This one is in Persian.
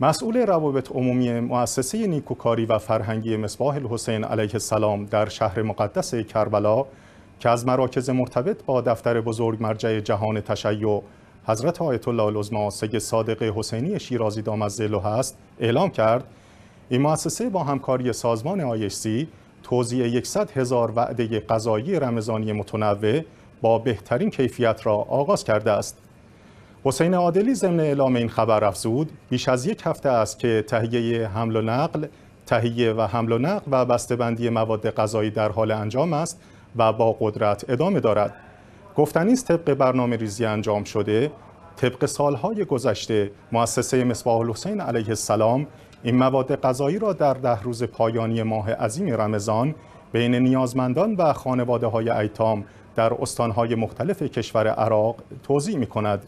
مسئول روابط عمومی مؤسسه نیکوکاری و فرهنگی مصباح الحسین علیه السلام در شهر مقدس کربلا که از مراکز مرتبط با دفتر بزرگ مرجع جهان تشیع حضرت آیت الله العظما سید صادق حسینی شیرازی زلو هست اعلام کرد این مؤسسه با همکاری سازمان آیشسی توزیع 100 هزار وعده غذایی رمضانی متنوع با بهترین کیفیت را آغاز کرده است حسین عادلی ضمن اعلام این خبر افزود بیش از یک هفته است که تهیه حمل و نقل تهیه و حمل و نقل و بسته‌بندی مواد غذایی در حال انجام است و با قدرت ادامه دارد گفتنی است طبق برنامه ریزی انجام شده طبق سالهای گذشته مؤسسه مصباح الحسین علیه السلام این مواد غذایی را در ده روز پایانی ماه عظیم رمضان بین نیازمندان و خانواده های ایتام در استانهای مختلف کشور عراق توضیح می کند.